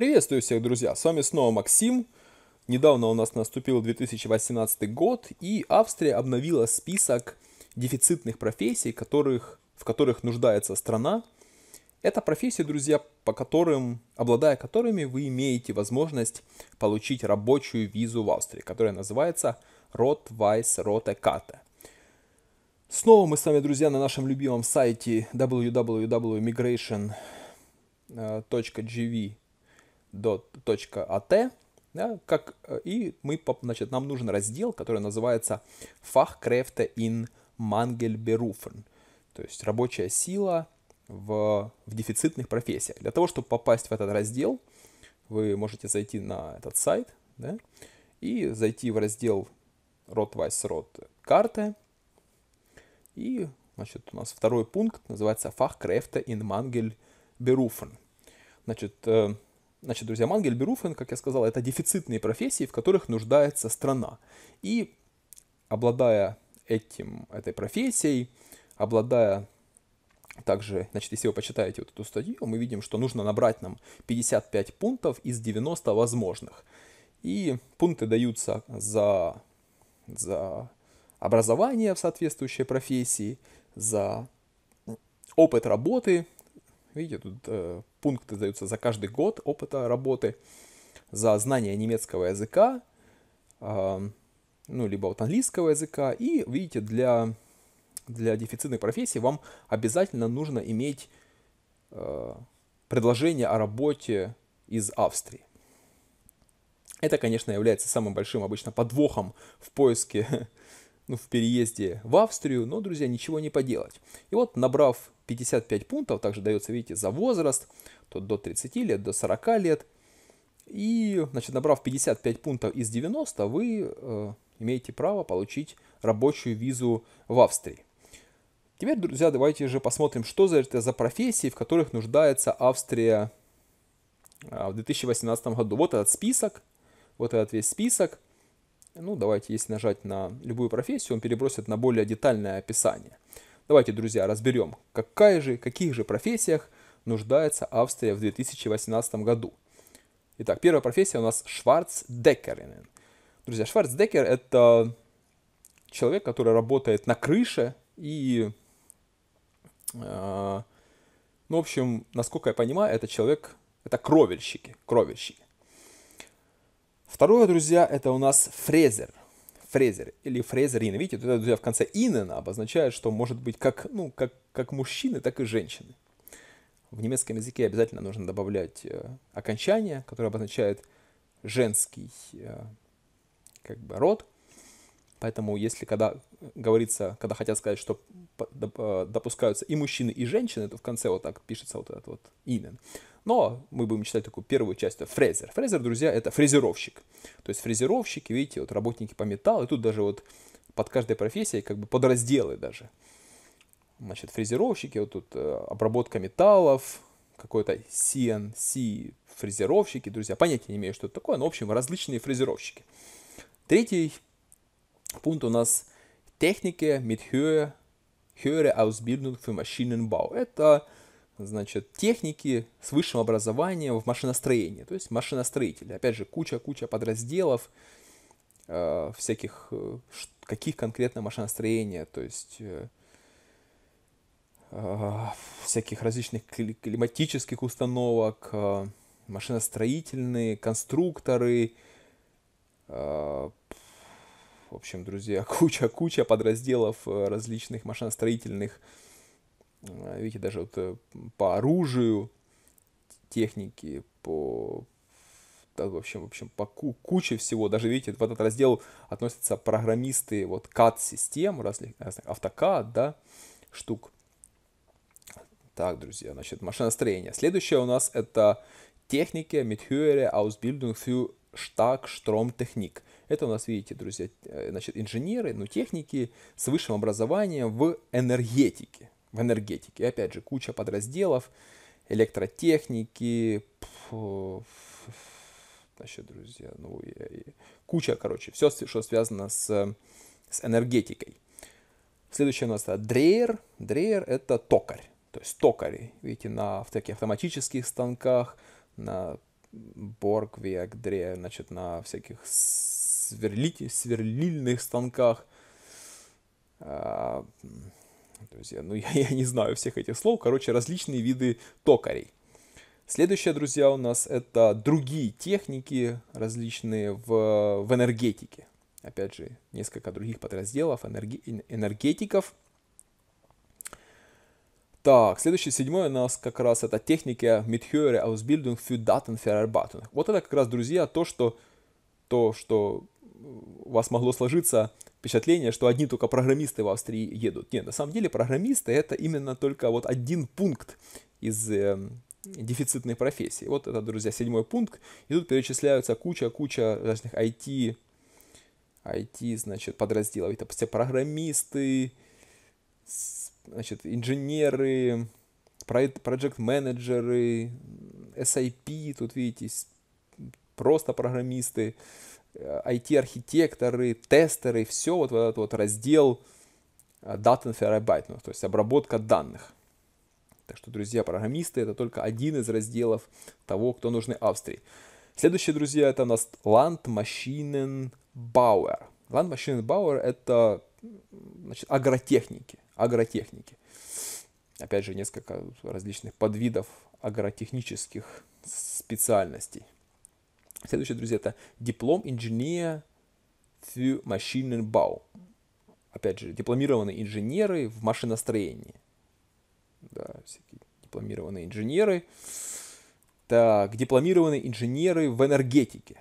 Приветствую всех, друзья! С вами снова Максим. Недавно у нас наступил 2018 год, и Австрия обновила список дефицитных профессий, которых, в которых нуждается страна. Это профессии, друзья, по которым, обладая которыми вы имеете возможность получить рабочую визу в Австрии, которая называется rotweiss rote Снова мы с вами, друзья, на нашем любимом сайте www.migration.gv э, до .at, а да, как, э, и мы, значит, нам нужен раздел, который называется Fachkräfte in Mangelberufen», то есть рабочая сила в, в дефицитных профессиях. Для того, чтобы попасть в этот раздел, вы можете зайти на этот сайт да, и зайти в раздел «Ротвайсрот карты», и, значит, у нас второй пункт называется Fachkräfte in Mangelberufen». Значит, э, Значит, друзья, Мангельберуфен, как я сказал, это дефицитные профессии, в которых нуждается страна. И обладая этим, этой профессией, обладая также, значит, если вы почитаете вот эту статью, мы видим, что нужно набрать нам 55 пунктов из 90 возможных. И пункты даются за, за образование в соответствующей профессии, за опыт работы Видите, тут э, пункты даются за каждый год опыта работы, за знание немецкого языка, э, ну, либо вот английского языка. И, видите, для, для дефицитной профессии вам обязательно нужно иметь э, предложение о работе из Австрии. Это, конечно, является самым большим обычно подвохом в поиске, ну, в переезде в Австрию, но, друзья, ничего не поделать. И вот, набрав 55 пунктов также дается, видите, за возраст, то до 30 лет, до 40 лет. И, значит, набрав 55 пунктов из 90, вы э, имеете право получить рабочую визу в Австрии. Теперь, друзья, давайте же посмотрим, что за это за профессии, в которых нуждается Австрия э, в 2018 году. Вот этот список, вот этот весь список. Ну, давайте, если нажать на любую профессию, он перебросит на более детальное описание. Давайте, друзья, разберем, какая же, каких же профессиях нуждается Австрия в 2018 году. Итак, первая профессия у нас Шварц Шварцдекеринен. Друзья, Шварц Декер это человек, который работает на крыше и, э, ну, в общем, насколько я понимаю, это человек, это кровельщики, кровельщики. Второе, друзья, это у нас фрезер. Фрезер или Фрезерин. Видите, тут, друзья, в конце инена обозначает, что может быть как, ну, как, как мужчины, так и женщины. В немецком языке обязательно нужно добавлять э, окончание, которое обозначает женский э, как бы род – Поэтому если когда э, говорится, когда хотят сказать, что э, допускаются и мужчины, и женщины, то в конце вот так пишется вот этот вот имен. Но мы будем читать такую первую часть, фрезер. Фрезер, друзья, это фрезеровщик. То есть фрезеровщики, видите, вот работники по металлу, и тут даже вот под каждой профессией как бы подразделы даже. Значит, фрезеровщики, вот тут э, обработка металлов, какой-то CNC фрезеровщики, друзья, понятия не имею, что это такое, но, в общем, различные фрезеровщики. Третий пункт у нас техники mit höher, höhere Ausbildung für Maschinenbau. Это значит, техники с высшим образованием в машиностроении, то есть машиностроители. Опять же, куча-куча подразделов э, всяких, э, каких конкретно машиностроения, то есть э, э, всяких различных климатических установок, э, машиностроительные, конструкторы, э, в общем, друзья, куча-куча подразделов э, различных машиностроительных. Э, видите, даже вот э, по оружию, техники, по да, в общем, в общем, по ку куче всего. Даже, видите, в этот раздел относятся программисты вот CAD-систем, разных, разных автокад, да, штук. Так, друзья, значит, машиностроение. Следующее у нас это техники, Mithöre, Ausbildung für Штаг, Штром, Техник. Это у нас, видите, друзья, э, значит, инженеры, ну, техники с высшим образованием в энергетике. В энергетике. И опять же, куча подразделов, электротехники, значит, друзья, ну, я, я, куча, короче, все, что связано с, с энергетикой. Следующее у нас это дрейер. Дрейер – это токарь, то есть токари. Видите, на в таких автоматических станках, на Боргвек, Дре, значит, на всяких сверли... сверлильных станках. А, друзья, ну я, я не знаю всех этих слов. Короче, различные виды токарей. Следующее, друзья, у нас это другие техники различные в, в энергетике. Опять же, несколько других подразделов энерги, энергетиков – так, следующий, седьмой, у нас как раз это техника Mitthöre Ausbildung für Datenverarbeitung. Вот это как раз, друзья, то, что, то, что у вас могло сложиться впечатление, что одни только программисты в Австрии едут. Нет, на самом деле программисты это именно только вот один пункт из э, дефицитной профессии. Вот это, друзья, седьмой пункт. И тут перечисляются куча-куча разных IT, IT, значит, подразделов. Это все программисты, значит, инженеры, проект-менеджеры, SIP, тут видите, просто программисты, IT-архитекторы, э, тестеры, все вот этот вот раздел э, Daten Terabyte, ну, то есть обработка данных. Так что, друзья, программисты это только один из разделов того, кто нужны Австрии. Следующие, друзья, это у нас Landmaschinenbauer. Bauer это значит, агротехники. Агротехники. Опять же, несколько различных подвидов агротехнических специальностей. Следующее, друзья, это диплом инженера für Maschinenbau. Опять же, дипломированные инженеры в машиностроении. Да, всякие дипломированные инженеры. Так, дипломированные инженеры в энергетике.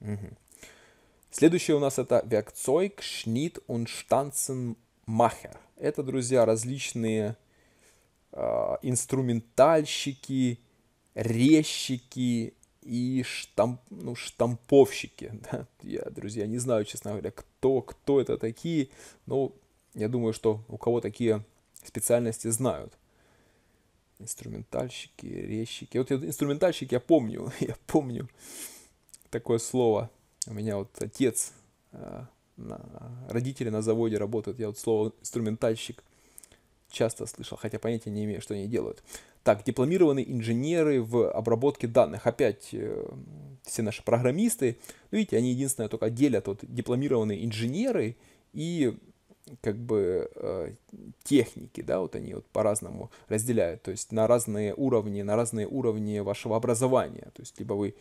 Угу. Следующее у нас это Werkzeug, Schnitt und Stanzenmacher. Это, друзья, различные э, инструментальщики, резчики и штамп, ну, штамповщики. Да? Я, друзья, не знаю, честно говоря, кто, кто это такие, но я думаю, что у кого такие специальности знают. Инструментальщики, резчики. Вот инструментальщик я помню, я помню такое слово – у меня вот отец, э, родители на заводе работают, я вот слово инструментальщик часто слышал, хотя понятия не имею, что они делают. Так, дипломированные инженеры в обработке данных. Опять э, все наши программисты. Ну, видите, они единственное только делят вот дипломированные инженеры и как бы э, техники, да, вот они вот по-разному разделяют, то есть на разные уровни, на разные уровни вашего образования, то есть либо вы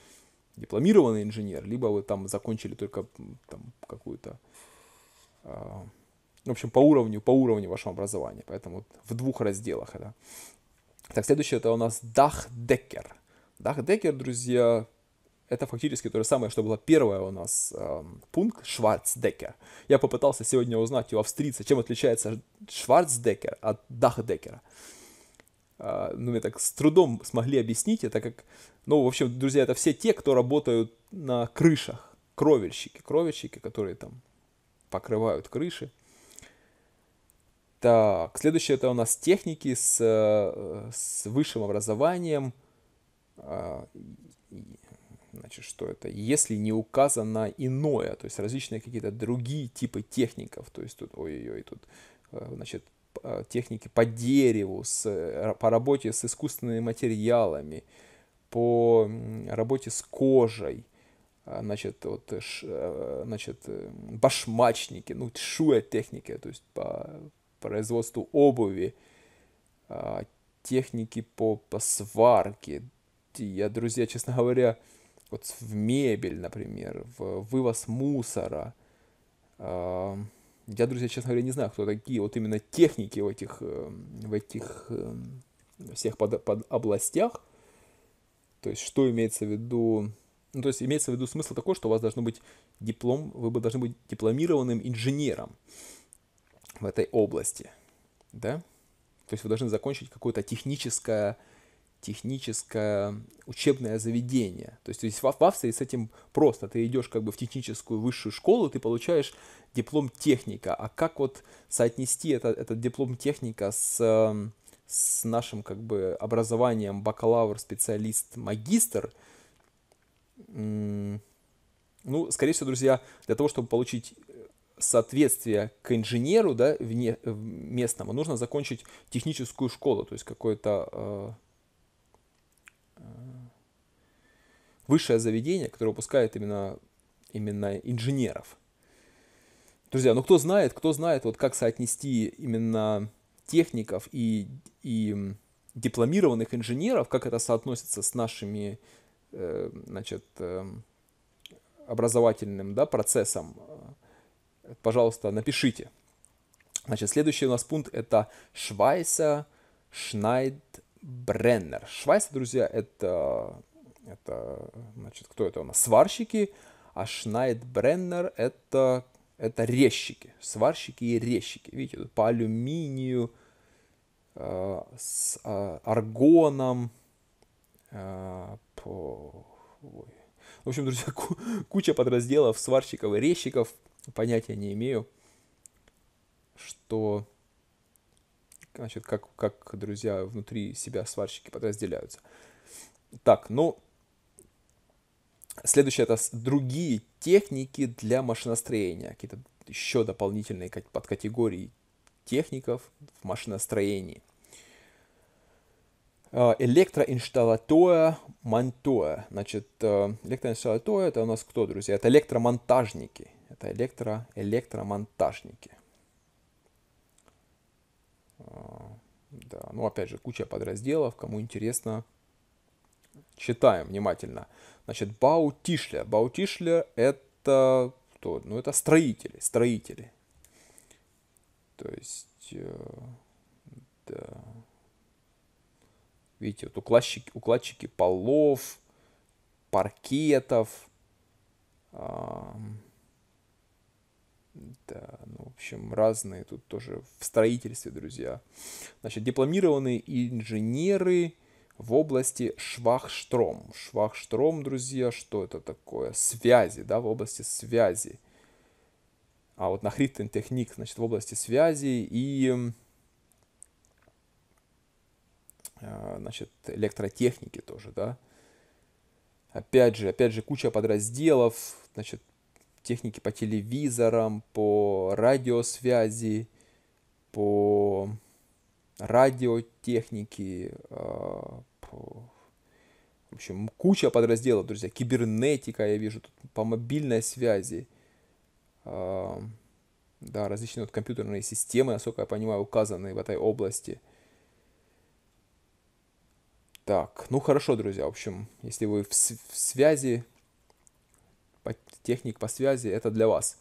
дипломированный инженер, либо вы там закончили только там какую-то... Э, в общем, по уровню, по уровню вашего образования. Поэтому вот в двух разделах это. Так, следующее это у нас Дахдекер. Дахдекер, друзья, это фактически то же самое, что было первое у нас э, пункт Шварцдекер. Я попытался сегодня узнать у австрийца, чем отличается Шварцдекер от Дахдекера. Э, а, ну, мне так с трудом смогли объяснить, это как ну, в общем, друзья, это все те, кто работают на крышах, кровельщики, кровельщики, которые там покрывают крыши. Так, следующее это у нас техники с, э, с высшим образованием. А, значит, что это? Если не указано иное, то есть различные какие-то другие типы техников, то есть тут, ой-ой-ой, тут, э, значит, э, техники по дереву, с, по работе с искусственными материалами, по работе с кожей, а, значит, вот, э, ш, э, значит, э, башмачники, ну, шуя техники, то есть по производству обуви, а, техники по, по сварке. Я, друзья, честно говоря, вот в мебель, например, в вывоз мусора. А, я, друзья, честно говоря, не знаю, кто такие вот именно техники в этих, в этих эм, всех под, под областях. То есть, что имеется в виду? Ну, то есть, имеется в виду смысл такой, что у вас должно быть диплом, вы должны быть дипломированным инженером в этой области, да? То есть, вы должны закончить какое-то техническое, техническое учебное заведение. То есть, то есть в, Австрии с этим просто. Ты идешь как бы в техническую высшую школу, ты получаешь диплом техника. А как вот соотнести это, этот диплом техника с эм, с нашим как бы образованием бакалавр, специалист, магистр, ну, скорее всего, друзья, для того, чтобы получить э, соответствие к инженеру, да, вне, э, местному, нужно закончить техническую школу, то есть какое-то э, э, высшее заведение, которое выпускает именно, именно инженеров. Друзья, ну кто знает, кто знает, вот как соотнести именно техников и, и дипломированных инженеров, как это соотносится с нашими, э, значит, эм, образовательным да, процессом, э, пожалуйста, напишите. Значит, следующий у нас пункт это Швайса Шнайдбреннер. Швайса, друзья, это, это, значит, кто это у нас? Сварщики, а Шнайд Шнайдбреннер это это резчики, сварщики и резчики. Видите, тут по алюминию, э, с э, аргоном, э, по... Ой. В общем, друзья, куча подразделов сварщиков и резчиков. Понятия не имею, что... Значит, как, как, друзья, внутри себя сварщики подразделяются. Так, ну, Следующее это другие техники для машиностроения, какие-то еще дополнительные подкатегории техников в машиностроении. А, электроинсталлатора монтора. Значит, э, электроинсталлатора это у нас кто, друзья? Это электромонтажники. Это электро, электромонтажники. А, да, ну опять же, куча подразделов. Кому интересно, Читаем внимательно. Значит, Баутишля. Баутишля это кто? Ну, это строители, строители. То есть, э, да. Видите, вот укладчики, укладчики полов, паркетов. Э, да, ну, в общем, разные тут тоже в строительстве, друзья. Значит, дипломированные инженеры – в области швахштром. Швахштром, друзья, что это такое? Связи, да, в области связи. А вот на техник, значит, в области связи и а, значит, электротехники тоже, да. Опять же, опять же, куча подразделов, значит, техники по телевизорам, по радиосвязи, по радиотехники а, Э, в общем, куча подразделов, друзья. Кибернетика, я вижу, тут по мобильной связи. А, да, различные вот компьютерные системы, насколько я понимаю, указаны в этой области. Так, ну хорошо, друзья. В общем, если вы в, в связи, по, техник по связи, это для вас.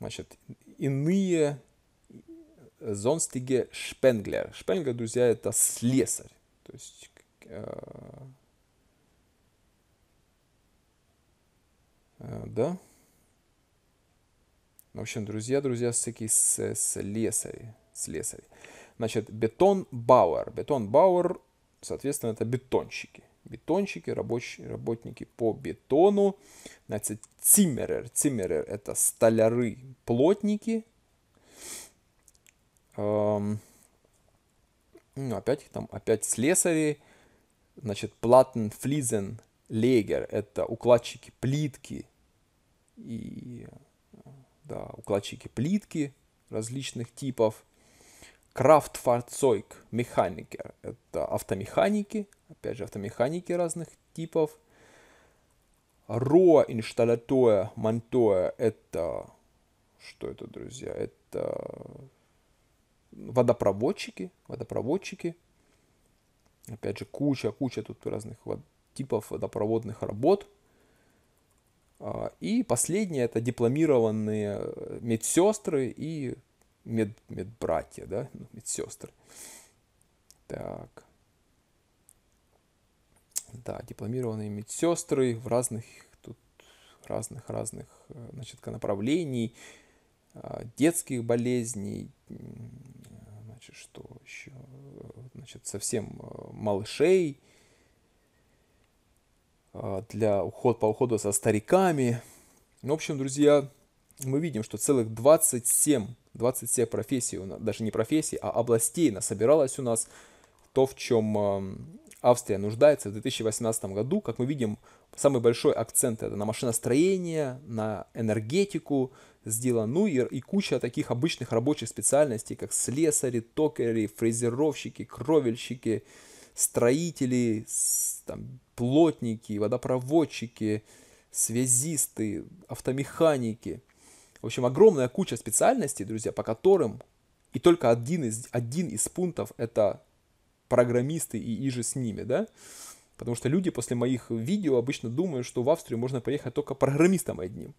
Значит, иные зонстиге Шпенглер. Шпенглер, друзья, это слесарь. То есть Э, э, да? Ну, в общем, друзья, друзья, всякие с с с слесари. Значит, бетон Бауэр. Бетон Бауэр, соответственно, это бетонщики. Бетонщики, рабочие, работники по бетону. Значит, циммерер. Циммерер – это столяры, плотники. Эм, ну, опять там, опять слесари – Значит, флизен легер – это укладчики плитки и да, укладчики плитки различных типов. Крафтфарцойк, механикер – это автомеханики, опять же, автомеханики разных типов. Роа инсталлатуя монтуя – это что это, друзья? Это водопроводчики, водопроводчики – Опять же, куча-куча тут разных вод типов водопроводных работ. А, и последнее это дипломированные э, медсестры и мед, медбратья, да, ну, медсестры. Так. Да, дипломированные медсестры в разных тут разных разных э, значит, направлений а, детских болезней, что еще, э, значит, совсем э, малышей, э, для ухода по уходу со стариками. Ну, в общем, друзья, мы видим, что целых 27, 27 профессий, даже не профессий, а областей насобиралось у нас. То, в чем Австрия нуждается в 2018 году, как мы видим, самый большой акцент это на машиностроение, на энергетику, сделан. Ну и, и куча таких обычных рабочих специальностей, как слесари, токари, фрезеровщики, кровельщики, строители, там, плотники, водопроводчики, связисты, автомеханики. В общем, огромная куча специальностей, друзья, по которым и только один из, один из пунктов это программисты и иже с ними, да? Потому что люди после моих видео обычно думают, что в Австрию можно поехать только программистом одним.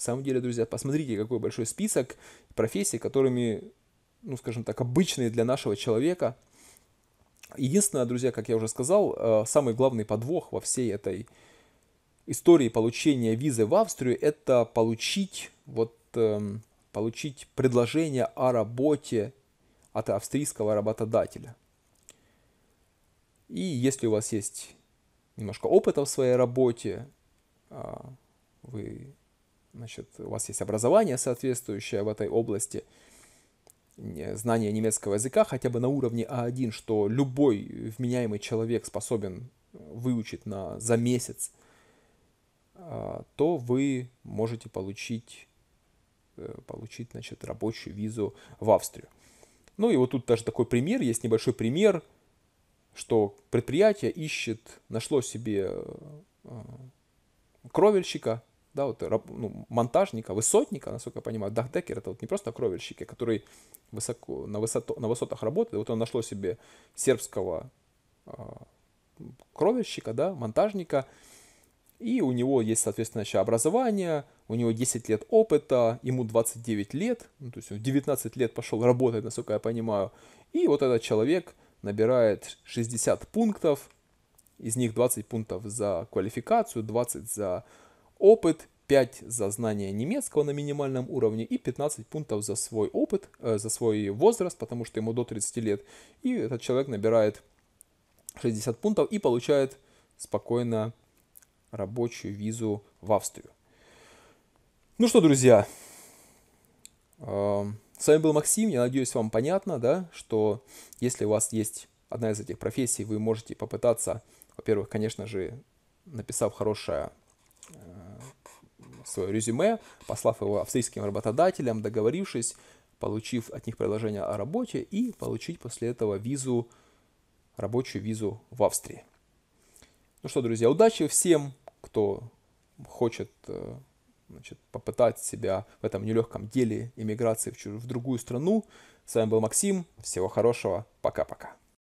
На самом деле, друзья, посмотрите, какой большой список профессий, которыми, ну, скажем так, обычные для нашего человека. Единственное, друзья, как я уже сказал, э, самый главный подвох во всей этой истории получения визы в Австрию – это получить, вот, эм, получить предложение о работе от австрийского работодателя. И если у вас есть немножко опыта в своей работе, а, вы значит, у вас есть образование соответствующее в этой области, знание немецкого языка хотя бы на уровне А1, что любой вменяемый человек способен выучить на, за месяц, а, то вы можете получить, э, получить значит, рабочую визу в Австрию. Ну и вот тут даже такой пример, есть небольшой пример, что предприятие ищет, нашло себе э, кровельщика, да, вот, ну, монтажника, высотника, насколько я понимаю, дахдекер это вот не просто кровельщики, который высоко, на, высоту, на высотах работает, вот он нашел себе сербского э, кровельщика, да, монтажника, и у него есть, соответственно, еще образование, у него 10 лет опыта, ему 29 лет, ну, то есть он 19 лет пошел работать, насколько я понимаю, и вот этот человек набирает 60 пунктов, из них 20 пунктов за квалификацию, 20 за Опыт 5 за знание немецкого на минимальном уровне и 15 пунктов за свой опыт, э, за свой возраст, потому что ему до 30 лет. И этот человек набирает 60 пунктов и получает спокойно рабочую визу в Австрию. Ну что, друзья, эм, с вами был Максим, я надеюсь, вам понятно, да, что если у вас есть одна из этих профессий, вы можете попытаться, во-первых, конечно же, написав хорошее э, свое резюме, послав его австрийским работодателям, договорившись, получив от них предложение о работе и получить после этого визу, рабочую визу в Австрии. Ну что, друзья, удачи всем, кто хочет э, значит, попытать себя в этом нелегком деле иммиграции в, в другую страну. С вами был Максим. Всего хорошего. Пока-пока.